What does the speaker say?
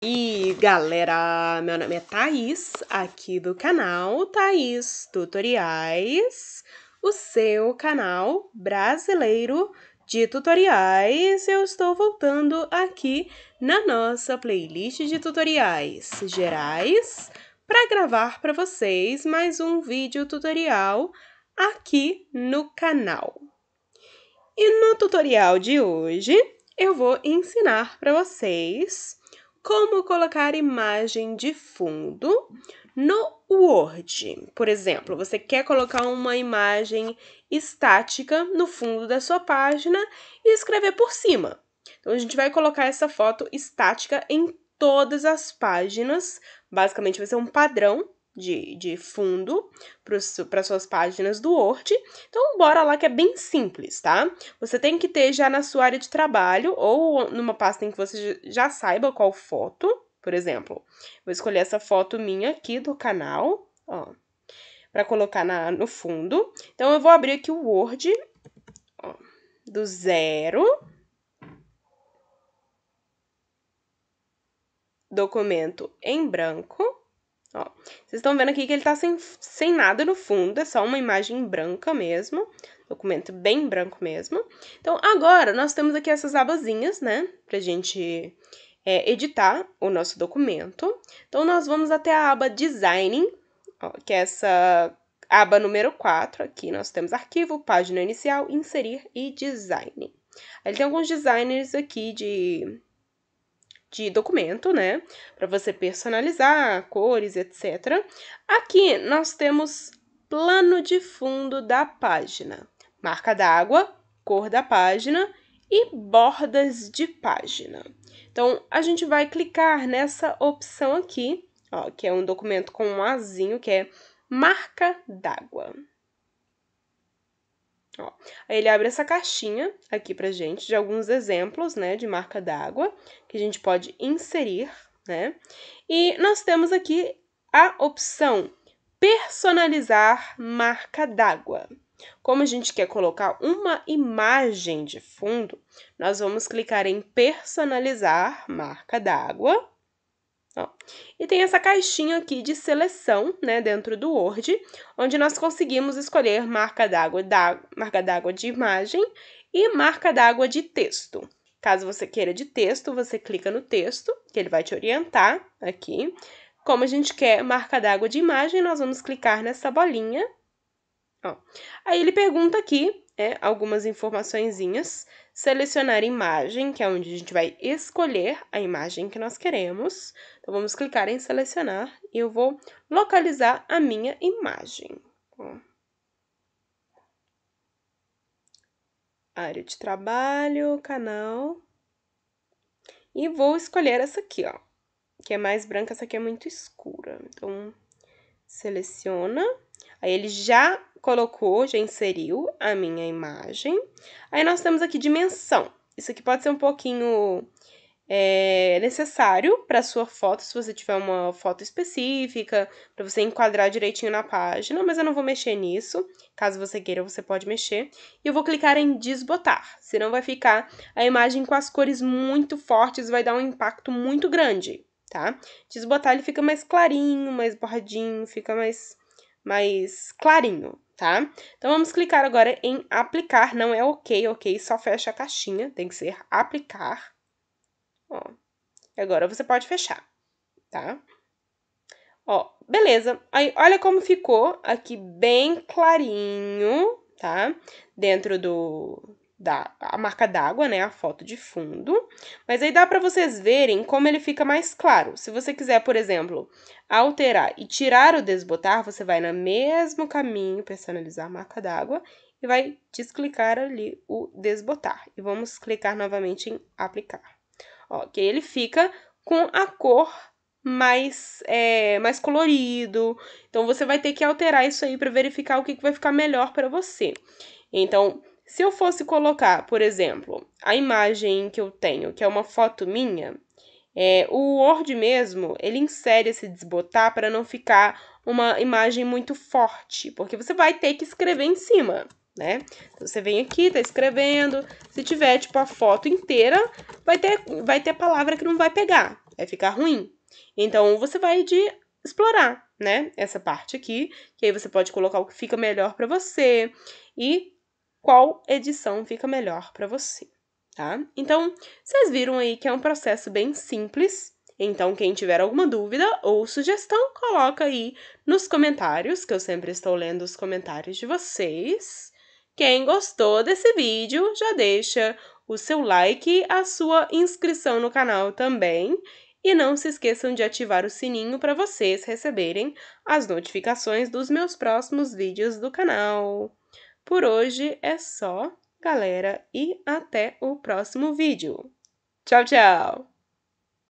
E galera, meu nome é Thaís, aqui do canal Thaís Tutoriais, o seu canal brasileiro de tutoriais. Eu estou voltando aqui na nossa playlist de tutoriais gerais para gravar para vocês mais um vídeo tutorial aqui no canal. E no tutorial de hoje eu vou ensinar para vocês como colocar imagem de fundo no Word. Por exemplo, você quer colocar uma imagem estática no fundo da sua página e escrever por cima. Então a gente vai colocar essa foto estática em todas as páginas. Basicamente vai ser um padrão de, de fundo para suas páginas do Word. Então, bora lá que é bem simples, tá? Você tem que ter já na sua área de trabalho ou numa pasta em que você já saiba qual foto. Por exemplo, vou escolher essa foto minha aqui do canal, ó, para colocar na, no fundo. Então, eu vou abrir aqui o Word, ó, do zero. Documento em branco. Ó, vocês estão vendo aqui que ele tá sem, sem nada no fundo, é só uma imagem branca mesmo, documento bem branco mesmo. Então, agora, nós temos aqui essas abazinhas, né, pra gente é, editar o nosso documento. Então, nós vamos até a aba Designing, ó, que é essa aba número 4, aqui nós temos arquivo, página inicial, inserir e design. Ele tem alguns designers aqui de de documento, né? Para você personalizar cores, etc. Aqui nós temos plano de fundo da página, marca d'água, cor da página e bordas de página. Então, a gente vai clicar nessa opção aqui, ó, que é um documento com um azinho, que é marca d'água. Ó. Aí ele abre essa caixinha aqui pra gente de alguns exemplos, né, de marca d'água que a gente pode inserir, né? E nós temos aqui a opção personalizar marca d'água. Como a gente quer colocar uma imagem de fundo, nós vamos clicar em personalizar marca d'água Ó. E tem essa caixinha aqui de seleção, né, dentro do Word, onde nós conseguimos escolher marca d'água da, marca d'água de imagem e marca d'água de texto. Caso você queira de texto, você clica no texto, que ele vai te orientar aqui. Como a gente quer marca d'água de imagem, nós vamos clicar nessa bolinha. Ó. Aí ele pergunta aqui é, algumas informaçõeszinhas, selecionar imagem, que é onde a gente vai escolher a imagem que nós queremos. Então, vamos clicar em selecionar e eu vou localizar a minha imagem. Ó. Área de trabalho, canal. E vou escolher essa aqui, ó, que é mais branca, essa aqui é muito escura. Então, seleciona. Aí ele já colocou, já inseriu a minha imagem. Aí nós temos aqui dimensão. Isso aqui pode ser um pouquinho é, necessário para sua foto, se você tiver uma foto específica, para você enquadrar direitinho na página, mas eu não vou mexer nisso. Caso você queira, você pode mexer. E eu vou clicar em desbotar, senão vai ficar a imagem com as cores muito fortes, vai dar um impacto muito grande, tá? Desbotar ele fica mais clarinho, mais borradinho, fica mais, mais clarinho tá? Então vamos clicar agora em aplicar, não é ok, ok, só fecha a caixinha, tem que ser aplicar. Ó, e agora você pode fechar, tá? Ó, beleza. Aí, olha como ficou aqui bem clarinho, tá? Dentro do, da a marca d'água, né, a foto de fundo. Mas aí dá para vocês verem como ele fica mais claro. Se você quiser, por exemplo, alterar e tirar o desbotar, você vai no mesmo caminho, personalizar a marca d'água e vai desclicar ali o desbotar. E vamos clicar novamente em aplicar. Ok, ele fica com a cor mais, é, mais colorido. Então, você vai ter que alterar isso aí para verificar o que, que vai ficar melhor para você. Então, se eu fosse colocar, por exemplo, a imagem que eu tenho, que é uma foto minha, é, o Word mesmo, ele insere esse desbotar para não ficar uma imagem muito forte, porque você vai ter que escrever em cima, né? Então, você vem aqui, tá escrevendo, se tiver, tipo, a foto inteira, vai ter, vai ter palavra que não vai pegar, vai ficar ruim. Então, você vai de explorar, né? Essa parte aqui, que aí você pode colocar o que fica melhor para você e qual edição fica melhor para você, tá? Então, vocês viram aí que é um processo bem simples. Então, quem tiver alguma dúvida ou sugestão, coloca aí nos comentários, que eu sempre estou lendo os comentários de vocês. Quem gostou desse vídeo, já deixa o seu like, a sua inscrição no canal também. E não se esqueçam de ativar o sininho para vocês receberem as notificações dos meus próximos vídeos do canal. Por hoje é só, galera, e até o próximo vídeo. Tchau, tchau!